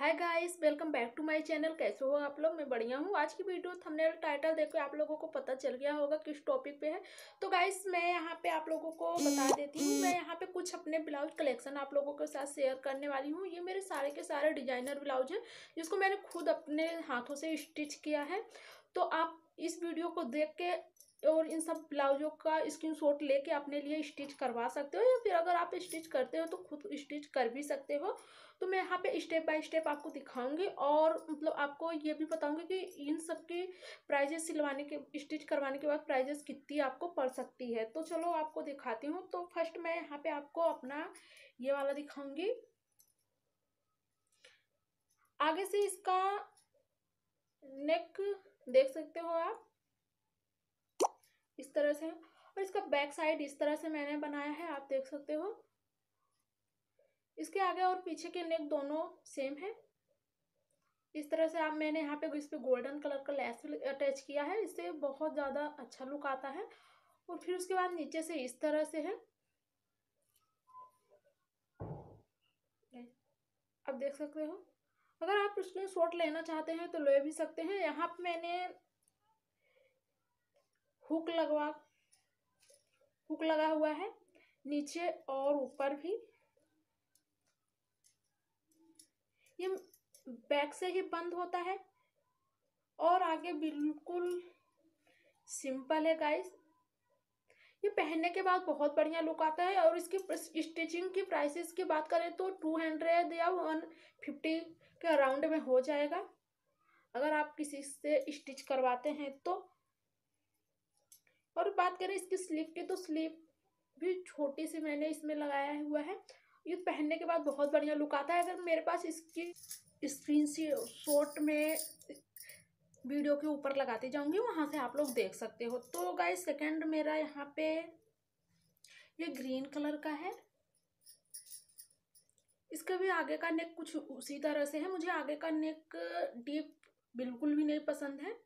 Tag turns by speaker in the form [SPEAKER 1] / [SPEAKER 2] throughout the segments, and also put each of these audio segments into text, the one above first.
[SPEAKER 1] hi guys welcome back to my channel कैसे हो आप लोग मैं बढ़िया हूँ आज की वीडियो थंबनेल टाइटल के आप लोगों को पता चल गया होगा किस टॉपिक पे है तो गाइस मैं यहाँ पे आप लोगों को बता देती हूँ मैं यहाँ पे कुछ अपने ब्लाउज कलेक्शन आप लोगों के साथ शेयर करने वाली हूँ ये मेरे सारे के सारे डिजाइनर ब्लाउज है जिसको मैंने खुद अपने हाथों से स्टिच किया है तो आप इस वीडियो को देख के और इन सब ब्लाउजों का स्क्रीन शॉट लेके अपने लिए स्टिच करवा सकते हो या फिर अगर आप स्टिच करते हो तो खुद स्टिच कर भी सकते हो तो मैं यहाँ पे स्टेप बाय स्टेप आपको दिखाऊंगी और मतलब आपको ये भी बताऊंगी कि इन सब के प्राइजेस सिलवाने के स्टिच करवाने के बाद प्राइजेस कितनी आपको पड़ सकती है तो चलो आपको दिखाती हूँ तो फर्स्ट मैं यहाँ पे आपको अपना ये वाला दिखाऊंगी आगे से इसका नेक देख सकते हो आप इस तरह से और इसका बैक साइड इस तरह से मैंने बनाया है आप देख सकते हो इसके आगे और पीछे के नेक दोनों सेम है इस तरह से आप मैंने यहाँ पे इस पर गोल्डन कलर का लेस अटैच किया है इससे बहुत ज़्यादा अच्छा लुक आता है और फिर उसके बाद नीचे से इस तरह से है आप देख सकते हो अगर आप इसमें शॉर्ट लेना चाहते हैं तो ले भी सकते हैं यहाँ पे मैंने हुक लगवा हुक लगा हुआ है नीचे और ऊपर भी ये बैक से ही बंद होता है और आगे बिल्कुल सिंपल है गाइस ये पहनने के बाद बहुत बढ़िया लुक आता है और इसकी स्टिचिंग की प्राइसेस की बात करें तो टू हंड्रेड या वन फिफ्टी के अराउंड में हो जाएगा अगर आप किसी से स्टिच करवाते हैं तो बात करें इसकी स्लीव की तो स्लीव भी छोटी सी मैंने इसमें लगाया हुआ है ये पहनने के बाद बहुत बढ़िया लुक आता है अगर मेरे पास इसकी स्क्रीन सी शॉर्ट में वीडियो के ऊपर लगाती जाऊंगी वहाँ से आप लोग देख सकते हो तो गाइस सेकंड मेरा यहाँ पे ये ग्रीन कलर का है इसका भी आगे का नेक कुछ उसी तरह से है मुझे आगे का नेक डीप बिल्कुल भी नहीं पसंद है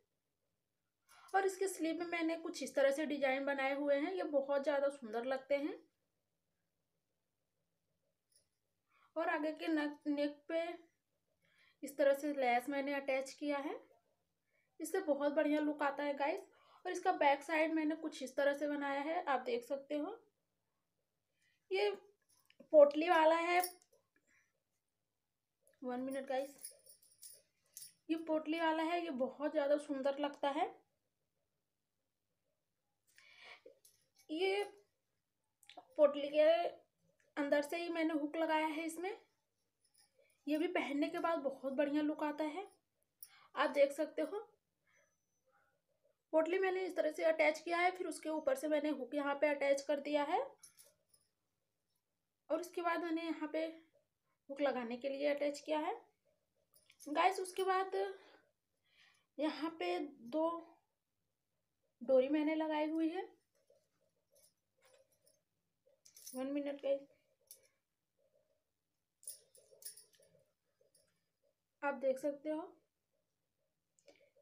[SPEAKER 1] और इसके स्लीव में मैंने कुछ इस तरह से डिजाइन बनाए हुए हैं ये बहुत ज़्यादा सुंदर लगते हैं और आगे के नेक नेक पे इस तरह से लेस मैंने अटैच किया है इससे बहुत बढ़िया लुक आता है गाइस और इसका बैक साइड मैंने कुछ इस तरह से बनाया है आप देख सकते हो ये पोटली वाला है वन मिनट गाइस ये पोटली वाला है ये बहुत ज़्यादा सुंदर लगता है ये पोटली के अंदर से ही मैंने हुक लगाया है इसमें ये भी पहनने के बाद बहुत बढ़िया लुक आता है आप देख सकते हो पोटली मैंने इस तरह से अटैच किया है फिर उसके ऊपर से मैंने हुक यहाँ पे अटैच कर दिया है और उसके बाद मैंने यहाँ पे हुक लगाने के लिए अटैच किया है गाइस उसके बाद यहाँ पे दो डोरी मैंने लगाई हुई है वन मिनट का आप देख सकते हो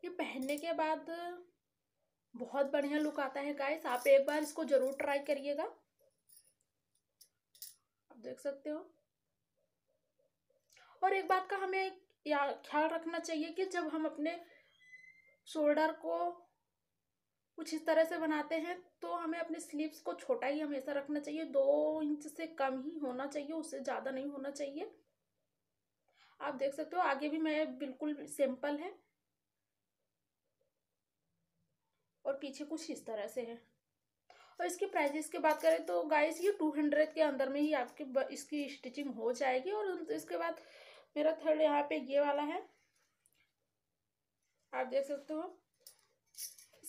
[SPEAKER 1] ये पहनने के बाद बहुत बढ़िया लुक आता है गाइस आप एक बार इसको ज़रूर ट्राई करिएगा आप देख सकते हो और एक बात का हमें ख्याल रखना चाहिए कि जब हम अपने शोल्डर को कुछ इस तरह से बनाते हैं तो हमें अपने स्लीव्स को छोटा ही हमेशा रखना चाहिए दो इंच से कम ही होना चाहिए उससे ज़्यादा नहीं होना चाहिए आप देख सकते हो आगे भी मैं बिल्कुल सिंपल है और पीछे कुछ इस तरह से है और इसके प्राइजेस की बात करें तो गाइस ये टू हंड्रेड के अंदर में ही आपके इसकी स्टिचिंग हो जाएगी और इसके बाद मेरा थर्ड यहाँ पे ये वाला है आप देख सकते हो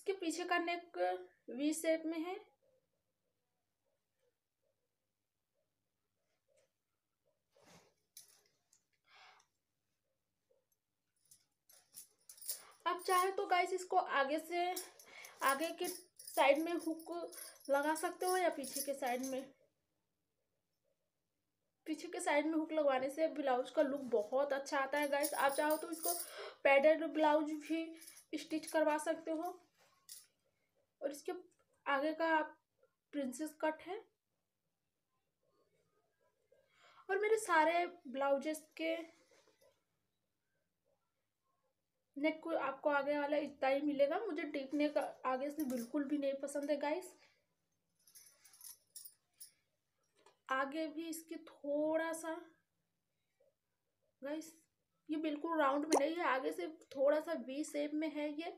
[SPEAKER 1] इसके पीछे का नेक वी शेप में है आप चाहे तो गाइस इसको आगे से आगे के साइड में हुक लगा सकते हो या पीछे के साइड में पीछे के साइड में हुक लगवाने से ब्लाउज का लुक बहुत अच्छा आता है गाइस आप चाहो तो इसको पैडेड ब्लाउज भी स्टिच करवा सकते हो और इसके आगे का आप प्रिंसेस कट है और मेरे सारे ब्लाउजेस के नेक को आपको आगे वाला इतना ही मिलेगा मुझे डीप नेक आगे से बिल्कुल भी नहीं पसंद है गाइस आगे भी इसके थोड़ा सा गाइस ये बिल्कुल राउंड में नहीं है आगे से थोड़ा सा वी शेप में है ये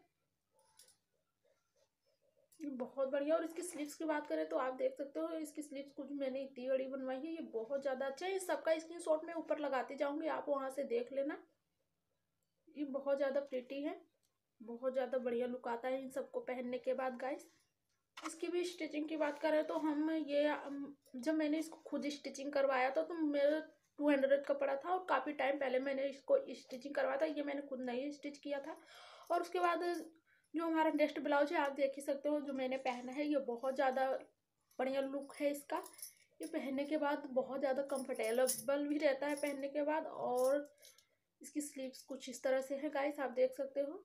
[SPEAKER 1] बहुत बढ़िया और इसकी स्लीव्स की बात करें तो आप देख सकते हो इसकी स्लीव्स कुछ मैंने इतनी बड़ी बनवाई है ये बहुत ज़्यादा अच्छा है सबका स्क्रीन शॉट में ऊपर लगाती जाऊँगी आप वहाँ से देख लेना ये बहुत ज़्यादा प्रिटी है बहुत ज़्यादा बढ़िया लुक आता है इन सबको पहनने के बाद गाइस इसकी भी स्टिचिंग की बात करें तो हम ये जब मैंने इसको खुद स्टिचिंग करवाया था तो मेरा टू हंड्रेड का पड़ा था और काफ़ी टाइम पहले मैंने इसको स्टिचिंग करवाया था ये मैंने खुद नहीं स्टिच किया था और उसके बाद जो हमारा नेक्स्ट ब्लाउज है आप देख ही सकते हो जो मैंने पहना है ये बहुत ज़्यादा बढ़िया लुक है इसका ये पहनने के बाद बहुत ज़्यादा कंफर्टेबल भी रहता है पहनने के बाद और इसकी स्लीव्स कुछ इस तरह से है गाइस आप देख सकते हो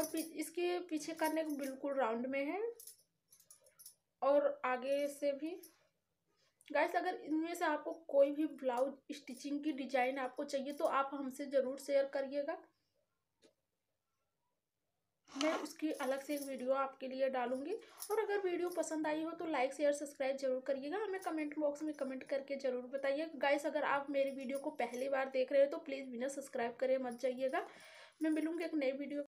[SPEAKER 1] और इसके पीछे का नेक बिल्कुल राउंड में है और आगे से भी गाइस अगर इनमें से आपको कोई भी ब्लाउज स्टिचिंग की डिज़ाइन आपको चाहिए तो आप हमसे ज़रूर शेयर करिएगा मैं उसकी अलग से एक वीडियो आपके लिए डालूंगी और अगर वीडियो पसंद आई हो तो लाइक शेयर सब्सक्राइब जरूर करिएगा हमें कमेंट बॉक्स में कमेंट करके जरूर बताइए गाइस अगर आप मेरी वीडियो को पहली बार देख रहे हो तो प्लीज़ बिना सब्सक्राइब करें मत जाइएगा मैं मिलूंगी एक नई वीडियो